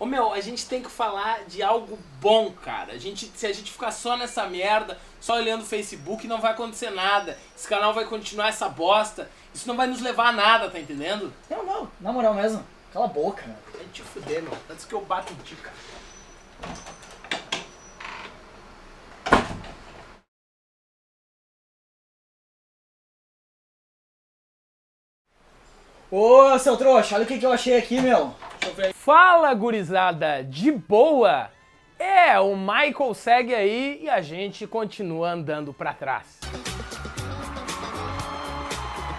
Ô meu, a gente tem que falar de algo bom, cara. A gente, se a gente ficar só nessa merda, só olhando o Facebook, não vai acontecer nada. Esse canal vai continuar essa bosta. Isso não vai nos levar a nada, tá entendendo? Não, não, na moral mesmo. Cala a boca, A gente te fuder, meu. Antes que eu bato em ti, cara. Ô, seu trouxa, olha o que, que eu achei aqui, meu. Fala gurizada, de boa? É, o Michael segue aí e a gente continua andando para trás.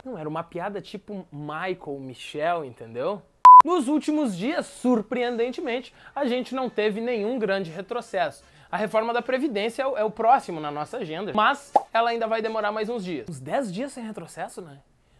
Não, era uma piada tipo Michael, Michel, entendeu? Nos últimos dias, surpreendentemente, a gente não teve nenhum grande retrocesso. A reforma da Previdência é o, é o próximo na nossa agenda, mas ela ainda vai demorar mais uns dias. Uns 10 dias sem retrocesso, né?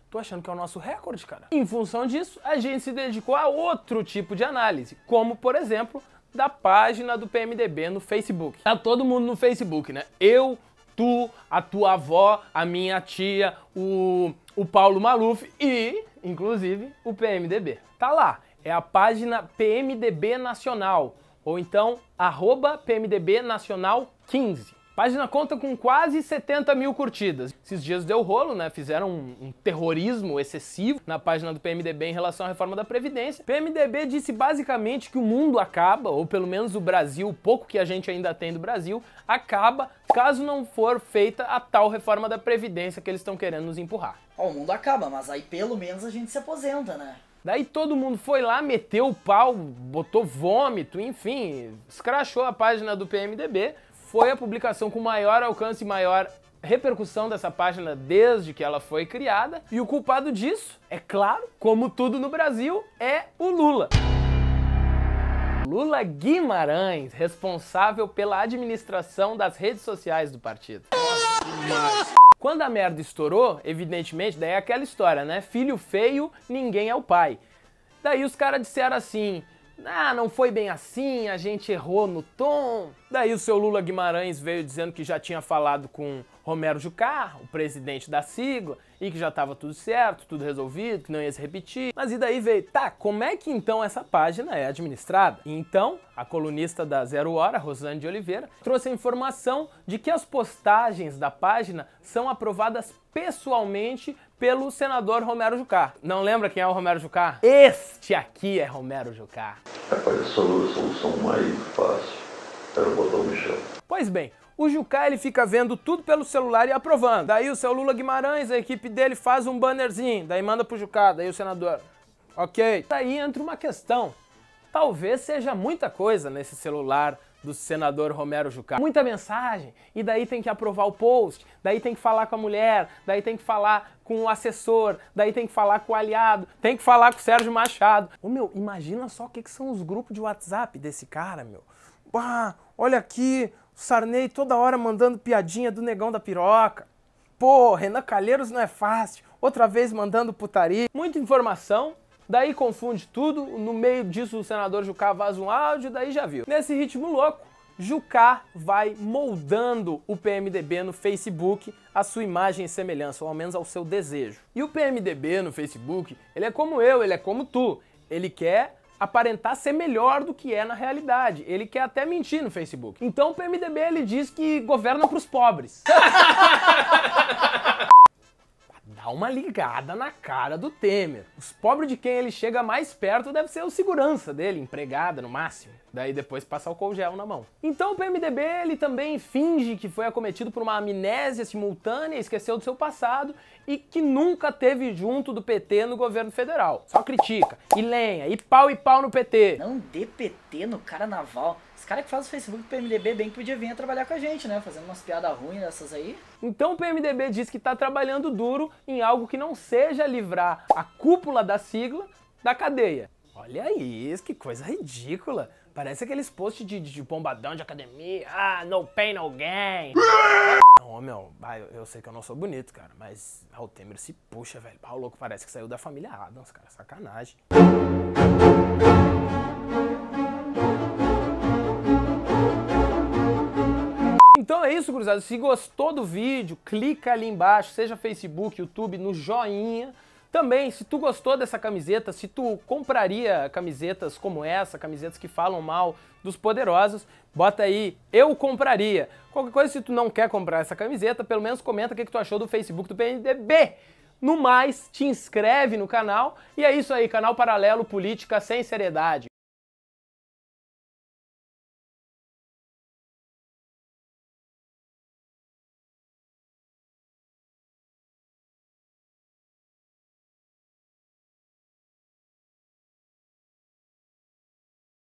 Tô achando que é o nosso recorde, cara. Em função disso, a gente se dedicou a outro tipo de análise, como, por exemplo, da página do PMDB no Facebook. Tá todo mundo no Facebook, né? Eu, tu, a tua avó, a minha tia, o, o Paulo Maluf e, inclusive, o PMDB. Tá lá, é a página PMDB Nacional, ou então, arroba PMDB Nacional 15. Página conta com quase 70 mil curtidas. Esses dias deu rolo, né? Fizeram um, um terrorismo excessivo na página do PMDB em relação à reforma da Previdência. O PMDB disse basicamente que o mundo acaba, ou pelo menos o Brasil, o pouco que a gente ainda tem do Brasil, acaba caso não for feita a tal reforma da Previdência que eles estão querendo nos empurrar. Oh, o mundo acaba, mas aí pelo menos a gente se aposenta, né? Daí todo mundo foi lá, meteu o pau, botou vômito, enfim, escrachou a página do PMDB foi a publicação com maior alcance e maior repercussão dessa página desde que ela foi criada. E o culpado disso, é claro, como tudo no Brasil, é o Lula. Lula Guimarães, responsável pela administração das redes sociais do partido. Quando a merda estourou, evidentemente, daí é aquela história, né? Filho feio, ninguém é o pai. Daí os caras disseram assim: ah, não foi bem assim, a gente errou no tom. Daí o seu Lula Guimarães veio dizendo que já tinha falado com Romero Jucá, o presidente da sigla, e que já estava tudo certo, tudo resolvido, que não ia se repetir. Mas e daí veio, tá, como é que então essa página é administrada? E então, a colunista da Zero Hora, Rosane de Oliveira, trouxe a informação de que as postagens da página são aprovadas pessoalmente pelo senador Romero Jucá. Não lembra quem é o Romero Jucá? Este aqui é Romero Jucá. Rapaz, a solução mais fácil era botar o Michel. Pois bem, o Jucá ele fica vendo tudo pelo celular e aprovando. Daí o seu Lula Guimarães, a equipe dele faz um bannerzinho, daí manda pro Jucá, daí o senador. Ok. Daí tá entra uma questão. Talvez seja muita coisa nesse celular do senador Romero Jucá. Muita mensagem, e daí tem que aprovar o post, daí tem que falar com a mulher, daí tem que falar com o assessor, daí tem que falar com o aliado, tem que falar com o Sérgio Machado. Ô meu, imagina só o que, que são os grupos de WhatsApp desse cara, meu. Bah. olha aqui, Sarney toda hora mandando piadinha do negão da piroca. Pô, Renan Calheiros não é fácil. Outra vez mandando putaria. Muita informação, daí confunde tudo. No meio disso, o senador Jucá vaza um áudio, daí já viu. Nesse ritmo louco, Jucá vai moldando o PMDB no Facebook a sua imagem e semelhança, ou ao menos ao seu desejo. E o PMDB no Facebook, ele é como eu, ele é como tu. Ele quer aparentar ser melhor do que é na realidade. Ele quer até mentir no Facebook. Então o PMDB ele diz que governa pros pobres. dá uma ligada na cara do Temer. Os pobres de quem ele chega mais perto deve ser o segurança dele, empregada no máximo. Daí depois passa o colgel na mão. Então o PMDB ele também finge que foi acometido por uma amnésia simultânea, esqueceu do seu passado e que nunca teve junto do PT no governo federal. Só critica, e lenha, e pau e pau no PT. Não dê PT no carnaval. Os caras que fazem o Facebook pro PMDB bem que podia vir trabalhar com a gente, né? Fazendo umas piadas ruins dessas aí. Então o PMDB diz que está trabalhando duro em algo que não seja livrar a cúpula da sigla da cadeia. Olha isso, que coisa ridícula. Parece aqueles posts de, de, de bombadão de academia. Ah, no pain, no gain. Não, meu, ah, eu sei que eu não sou bonito, cara, mas o Temer se puxa, velho. Ah, o louco parece que saiu da família Adams, cara, sacanagem. Então é isso, cruzado. Se gostou do vídeo, clica ali embaixo, seja Facebook, YouTube, no joinha. Também, se tu gostou dessa camiseta, se tu compraria camisetas como essa, camisetas que falam mal dos poderosos, bota aí, eu compraria. Qualquer coisa, se tu não quer comprar essa camiseta, pelo menos comenta o que, que tu achou do Facebook do PNDB. No mais, te inscreve no canal e é isso aí, canal paralelo Política Sem Seriedade.